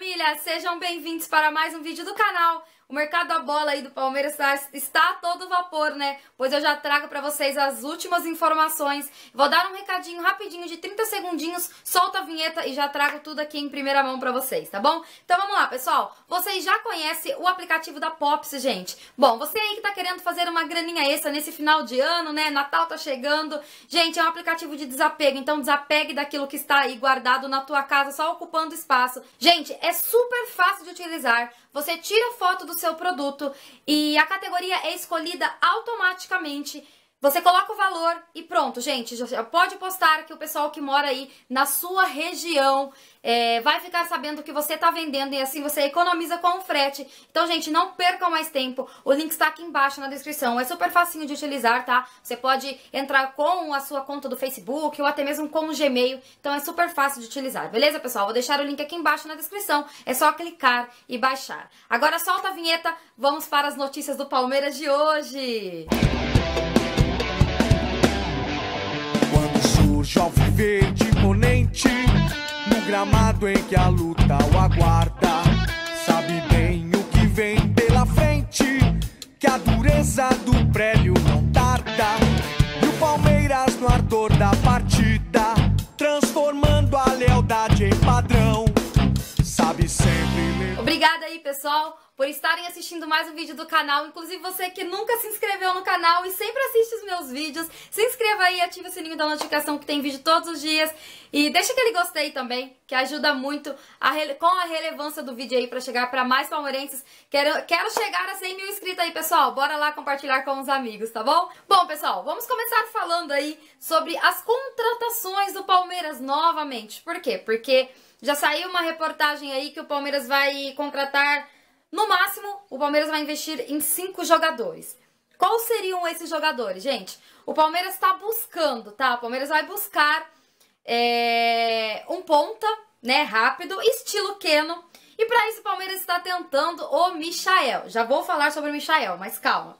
família, sejam bem-vindos para mais um vídeo do canal. O mercado da bola aí do Palmeiras tá, está a todo vapor, né? Pois eu já trago para vocês as últimas informações. Vou dar um recadinho rapidinho de 30 segundinhos, solta a vinheta e já trago tudo aqui em primeira mão para vocês, tá bom? Então vamos lá, pessoal. Vocês já conhecem o aplicativo da Pops, gente? Bom, você aí que tá querendo fazer uma graninha extra nesse final de ano, né? Natal tá chegando. Gente, é um aplicativo de desapego, então desapegue daquilo que está aí guardado na tua casa, só ocupando espaço. Gente, é super fácil de utilizar. Você tira foto do seu produto e a categoria é escolhida automaticamente. Você coloca o valor e pronto, gente, já pode postar que o pessoal que mora aí na sua região é, vai ficar sabendo o que você está vendendo e assim você economiza com o frete. Então, gente, não percam mais tempo. O link está aqui embaixo na descrição. É super facinho de utilizar, tá? Você pode entrar com a sua conta do Facebook ou até mesmo com o Gmail. Então, é super fácil de utilizar, beleza, pessoal? Vou deixar o link aqui embaixo na descrição. É só clicar e baixar. Agora solta a vinheta. Vamos para as notícias do Palmeiras de hoje. Quando surge ao viver de imponente gramado em que a luta o aguarda. Sabe bem o que vem pela frente, que a dureza do prédio não tarda. E o Palmeiras no ardor da partida, transformando a lealdade em padrão. Sabe sempre. Obrigada aí, pessoal, por estarem assistindo mais um vídeo do canal. Inclusive, você que nunca se inscreveu no canal e sempre assiste os meus vídeos, se inscreva aí, ative o sininho da notificação que tem vídeo todos os dias. E deixa aquele gostei também, que ajuda muito a com a relevância do vídeo aí para chegar para mais palmeirenses. Quero, quero chegar a 100 mil inscritos aí, pessoal. Bora lá compartilhar com os amigos, tá bom? Bom, pessoal, vamos começar falando aí sobre as contratações do Palmeiras novamente. Por quê? Porque já saiu uma reportagem aí que o Palmeiras vai contratar, no máximo, o Palmeiras vai investir em cinco jogadores. Quais seriam esses jogadores, gente? O Palmeiras está buscando, tá? O Palmeiras vai buscar é, um ponta, né, rápido, estilo Keno. E para isso o Palmeiras está tentando o Michael. Já vou falar sobre o Michael, mas calma.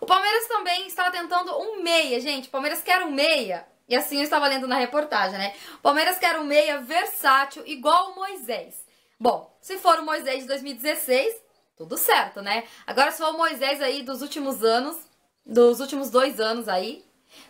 O Palmeiras também estava tentando um meia, gente. O Palmeiras quer um meia. E assim eu estava lendo na reportagem, né? O Palmeiras quer um meia versátil, igual o Moisés. Bom, se for o Moisés de 2016, tudo certo, né? Agora, se for o Moisés aí dos últimos anos, dos últimos dois anos aí,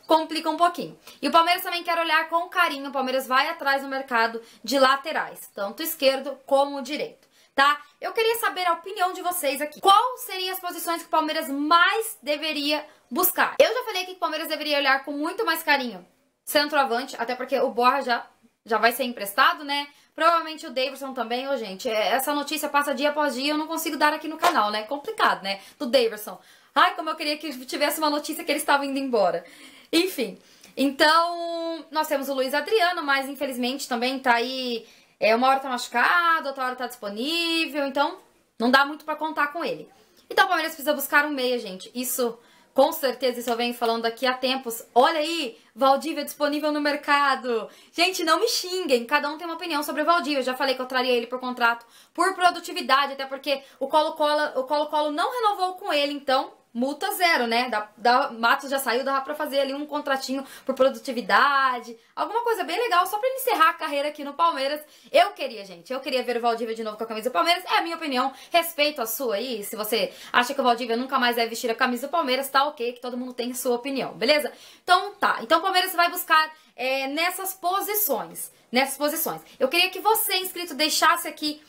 complica um pouquinho. E o Palmeiras também quer olhar com carinho, o Palmeiras vai atrás no mercado de laterais, tanto esquerdo como direito, tá? Eu queria saber a opinião de vocês aqui. Qual seriam as posições que o Palmeiras mais deveria buscar? Eu já falei aqui que o Palmeiras deveria olhar com muito mais carinho centroavante, até porque o Borja já, já vai ser emprestado, né? Provavelmente o Davidson também, ô gente. É, essa notícia passa dia após dia, eu não consigo dar aqui no canal, né? Complicado, né? Do Davidson. Ai, como eu queria que tivesse uma notícia que ele estava indo embora. Enfim. Então, nós temos o Luiz Adriano, mas infelizmente também tá aí. É, uma hora tá machucado, outra hora tá disponível. Então, não dá muito para contar com ele. Então, o Palmeiras precisa buscar um meia, gente. Isso com certeza isso eu venho falando aqui há tempos. Olha aí, Valdívia disponível no mercado. Gente, não me xinguem, cada um tem uma opinião sobre o Valdívia. Eu já falei que eu traria ele por contrato, por produtividade, até porque o Colo-Colo não renovou com ele, então multa zero, né? Da, da Matos já saiu, dava pra fazer ali um contratinho por produtividade, alguma coisa bem legal, só pra ele encerrar a carreira aqui no Palmeiras. Eu queria, gente, eu queria ver o Valdívia de novo com a camisa do Palmeiras, é a minha opinião, respeito a sua aí, se você acha que o Valdívia nunca mais deve vestir a camisa do Palmeiras, tá ok, que todo mundo tem sua opinião, beleza? Então tá, então o Palmeiras vai buscar é, nessas posições, nessas posições. Eu queria que você, inscrito, deixasse aqui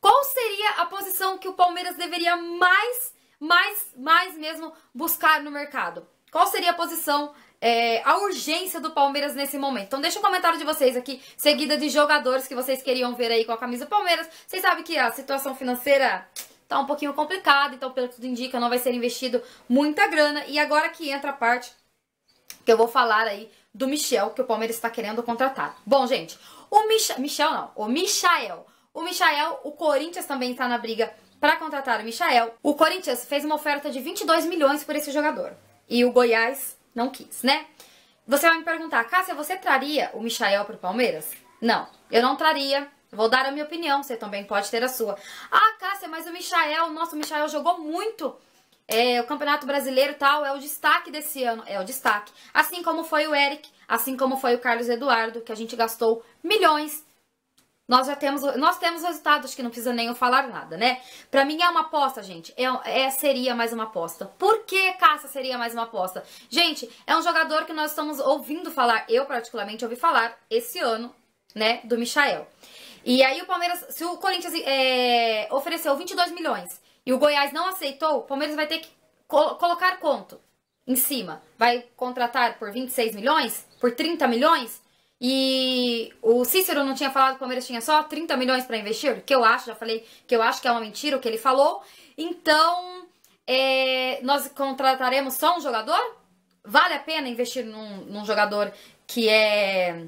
qual seria a posição que o Palmeiras deveria mais mais, mais mesmo buscar no mercado. Qual seria a posição, é, a urgência do Palmeiras nesse momento? Então deixa o um comentário de vocês aqui, seguida de jogadores que vocês queriam ver aí com a camisa Palmeiras. Vocês sabem que a situação financeira tá um pouquinho complicada, então pelo que tudo indica não vai ser investido muita grana. E agora que entra a parte que eu vou falar aí do Michel, que o Palmeiras está querendo contratar. Bom, gente, o Michel... Michel não, o Michael. O Michael, o Corinthians também está na briga para contratar o Michael, o Corinthians fez uma oferta de 22 milhões por esse jogador. E o Goiás não quis, né? Você vai me perguntar, Cássia, você traria o Michael pro Palmeiras? Não, eu não traria. Vou dar a minha opinião, você também pode ter a sua. Ah, Cássia, mas o Michael, nossa, o Michael jogou muito. É, o Campeonato Brasileiro tal é o destaque desse ano, é o destaque. Assim como foi o Eric, assim como foi o Carlos Eduardo, que a gente gastou milhões nós já temos, nós temos resultados que não precisa nem eu falar nada, né? Pra mim é uma aposta, gente. É, é, seria mais uma aposta. Por que Caça seria mais uma aposta? Gente, é um jogador que nós estamos ouvindo falar, eu particularmente ouvi falar esse ano, né, do Michael. E aí o Palmeiras, se o Corinthians é, ofereceu 22 milhões e o Goiás não aceitou, o Palmeiras vai ter que col colocar conto em cima. Vai contratar por 26 milhões, por 30 milhões e Cícero não tinha falado que o Palmeiras tinha só 30 milhões para investir, que eu acho, já falei que eu acho que é uma mentira o que ele falou. Então, é, nós contrataremos só um jogador? Vale a pena investir num, num jogador que é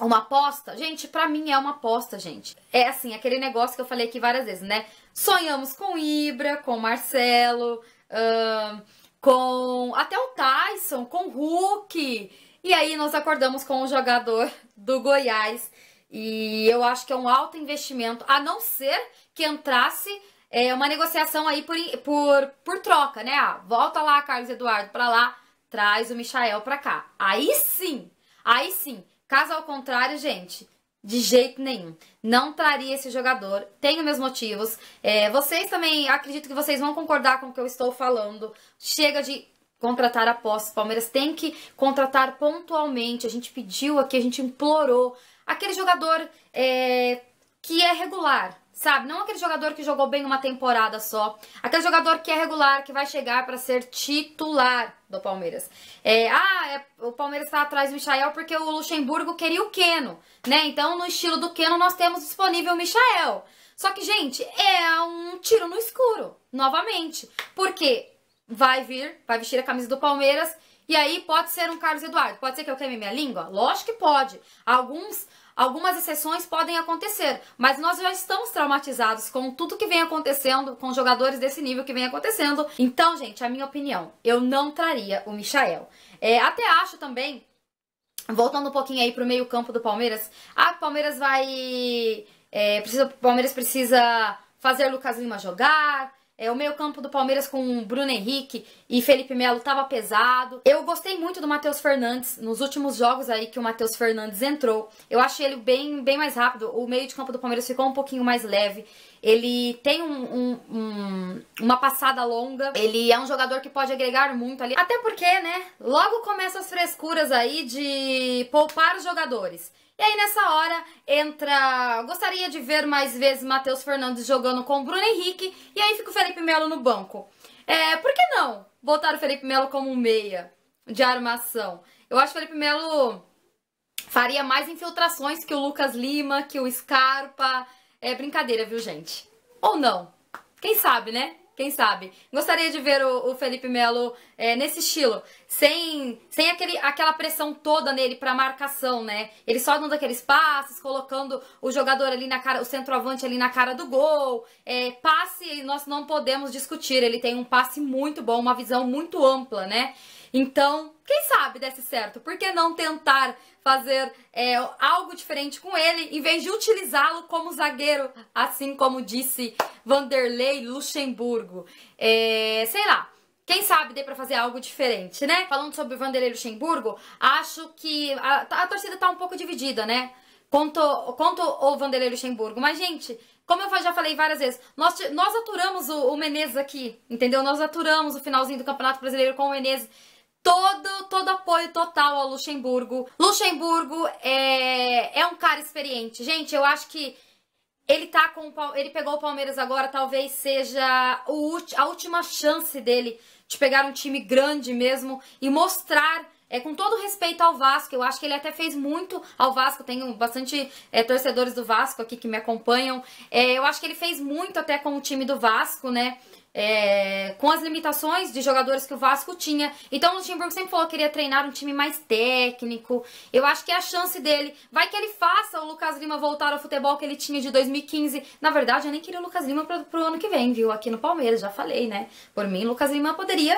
uma aposta? Gente, para mim é uma aposta, gente. É assim, aquele negócio que eu falei aqui várias vezes, né? Sonhamos com Ibra, com Marcelo, hum, com até o Tyson, com o Hulk. E aí nós acordamos com o jogador do Goiás. E eu acho que é um alto investimento, a não ser que entrasse é, uma negociação aí por, por, por troca, né? Ah, volta lá, Carlos Eduardo, para lá, traz o Michael para cá. Aí sim, aí sim. Caso ao contrário, gente, de jeito nenhum. Não traria esse jogador. Tenho meus motivos. É, vocês também, acredito que vocês vão concordar com o que eu estou falando. Chega de contratar após O Palmeiras tem que contratar pontualmente. A gente pediu aqui, a gente implorou. Aquele jogador é, que é regular, sabe? Não aquele jogador que jogou bem uma temporada só. Aquele jogador que é regular, que vai chegar para ser titular do Palmeiras. É, ah, é, o Palmeiras está atrás do Michael porque o Luxemburgo queria o Keno, né? Então, no estilo do Keno, nós temos disponível o Michael. Só que, gente, é um tiro no escuro, novamente. Porque vai vir, vai vestir a camisa do Palmeiras. E aí pode ser um Carlos Eduardo, pode ser que eu queime minha língua? Lógico que pode. Alguns, algumas exceções podem acontecer, mas nós já estamos traumatizados com tudo que vem acontecendo, com jogadores desse nível que vem acontecendo. Então, gente, a minha opinião, eu não traria o Michael. É, até acho também, voltando um pouquinho aí pro meio campo do Palmeiras, ah, o Palmeiras vai... É, precisa, o Palmeiras precisa fazer Lucas Lima jogar, é, o meio campo do Palmeiras com Bruno Henrique e Felipe Melo estava pesado. Eu gostei muito do Matheus Fernandes nos últimos jogos aí que o Matheus Fernandes entrou. Eu achei ele bem, bem mais rápido. O meio de campo do Palmeiras ficou um pouquinho mais leve. Ele tem um, um, um, uma passada longa. Ele é um jogador que pode agregar muito ali. Até porque, né? Logo começam as frescuras aí de poupar os jogadores. E aí nessa hora entra, gostaria de ver mais vezes Matheus Fernandes jogando com o Bruno Henrique e aí fica o Felipe Melo no banco. É, por que não botar o Felipe Melo como um meia de armação? Eu acho que o Felipe Melo faria mais infiltrações que o Lucas Lima, que o Scarpa. É brincadeira, viu, gente? Ou não? Quem sabe, né? Quem sabe? Gostaria de ver o, o Felipe Melo é, nesse estilo, sem, sem aquele, aquela pressão toda nele para marcação, né? Ele só dando aqueles passes, colocando o jogador ali na cara, o centroavante ali na cara do gol. É, passe, nós não podemos discutir. Ele tem um passe muito bom, uma visão muito ampla, né? Então, quem sabe desse certo? Por que não tentar fazer é, algo diferente com ele, em vez de utilizá-lo como zagueiro, assim como disse Vanderlei Luxemburgo? É, sei lá. Quem sabe dê pra fazer algo diferente, né? Falando sobre o Vanderlei Luxemburgo, acho que a, a torcida tá um pouco dividida, né? Quanto, quanto o Vanderlei Luxemburgo. Mas, gente, como eu já falei várias vezes, nós, nós aturamos o, o Menezes aqui, entendeu? Nós aturamos o finalzinho do Campeonato Brasileiro com o Menezes todo, todo apoio total ao Luxemburgo. Luxemburgo é, é um cara experiente. Gente, eu acho que ele tá com ele pegou o Palmeiras agora, talvez seja o, a última chance dele de pegar um time grande mesmo e mostrar é, com todo respeito ao Vasco, eu acho que ele até fez muito ao Vasco. Tenho bastante é, torcedores do Vasco aqui que me acompanham. É, eu acho que ele fez muito até com o time do Vasco, né? É, com as limitações de jogadores que o Vasco tinha. Então o Luxemburgo sempre falou que queria treinar um time mais técnico. Eu acho que é a chance dele. Vai que ele faça o Lucas Lima voltar ao futebol que ele tinha de 2015. Na verdade, eu nem queria o Lucas Lima pro, pro ano que vem, viu? Aqui no Palmeiras, já falei, né? Por mim, o Lucas Lima poderia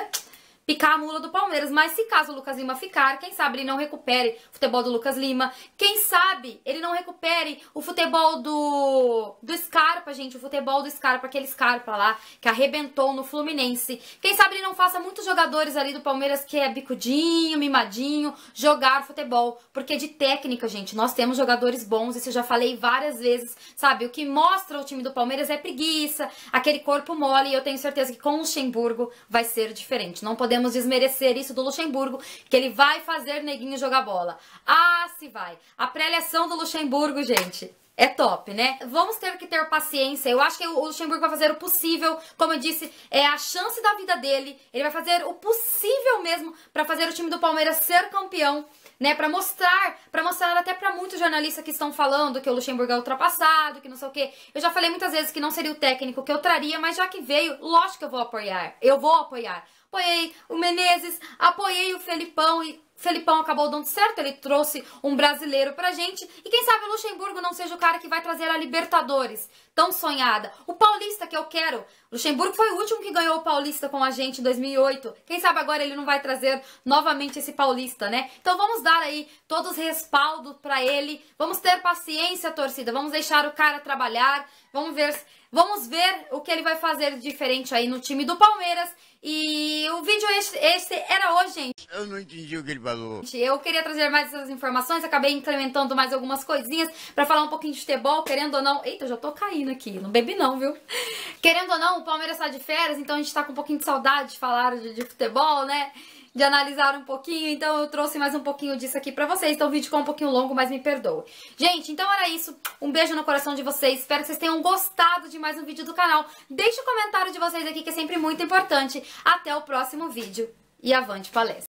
picar a mula do Palmeiras. Mas se caso o Lucas Lima ficar, quem sabe ele não recupere o futebol do Lucas Lima. Quem sabe ele não recupere o futebol do, do Scarpa, gente. O futebol do Scarpa, aquele Scarpa lá que arrebentou no Fluminense. Quem sabe ele não faça muitos jogadores ali do Palmeiras que é bicudinho, mimadinho, jogar futebol. Porque de técnica, gente, nós temos jogadores bons. Isso eu já falei várias vezes, sabe? O que mostra o time do Palmeiras é preguiça, aquele corpo mole. E eu tenho certeza que com o Luxemburgo vai ser diferente. Não podemos podemos desmerecer isso do Luxemburgo, que ele vai fazer neguinho jogar bola. Ah, se vai. A pré do Luxemburgo, gente, é top, né? Vamos ter que ter paciência. Eu acho que o Luxemburgo vai fazer o possível, como eu disse, é a chance da vida dele. Ele vai fazer o possível mesmo para fazer o time do Palmeiras ser campeão né, para mostrar, para mostrar até para muitos jornalistas que estão falando que o Luxemburgo é ultrapassado, que não sei o quê. Eu já falei muitas vezes que não seria o técnico que eu traria, mas já que veio, lógico que eu vou apoiar. Eu vou apoiar. Apoiei o Menezes, apoiei o Felipão e Felipão acabou dando certo, ele trouxe um brasileiro pra gente. E quem sabe o Luxemburgo não seja o cara que vai trazer a Libertadores, tão sonhada. O Paulista que eu quero. Luxemburgo foi o último que ganhou o Paulista com a gente em 2008. Quem sabe agora ele não vai trazer novamente esse Paulista, né? Então vamos dar aí todos respaldo para ele. Vamos ter paciência, torcida. Vamos deixar o cara trabalhar. Vamos ver Vamos ver o que ele vai fazer diferente aí no time do Palmeiras. E o vídeo este era hoje, gente. Eu não entendi o que ele falou. Eu queria trazer mais essas informações, acabei incrementando mais algumas coisinhas para falar um pouquinho de futebol, querendo ou não. Eita, já tô caindo aqui, não bebi não, viu? Querendo ou não, o Palmeiras tá de férias, então a gente tá com um pouquinho de saudade de falar de, de futebol, né? de analisar um pouquinho, então eu trouxe mais um pouquinho disso aqui pra vocês. Então o vídeo ficou um pouquinho longo, mas me perdoe. Gente, então era isso. Um beijo no coração de vocês. Espero que vocês tenham gostado de mais um vídeo do canal. Deixe o um comentário de vocês aqui, que é sempre muito importante. Até o próximo vídeo e avante palestra!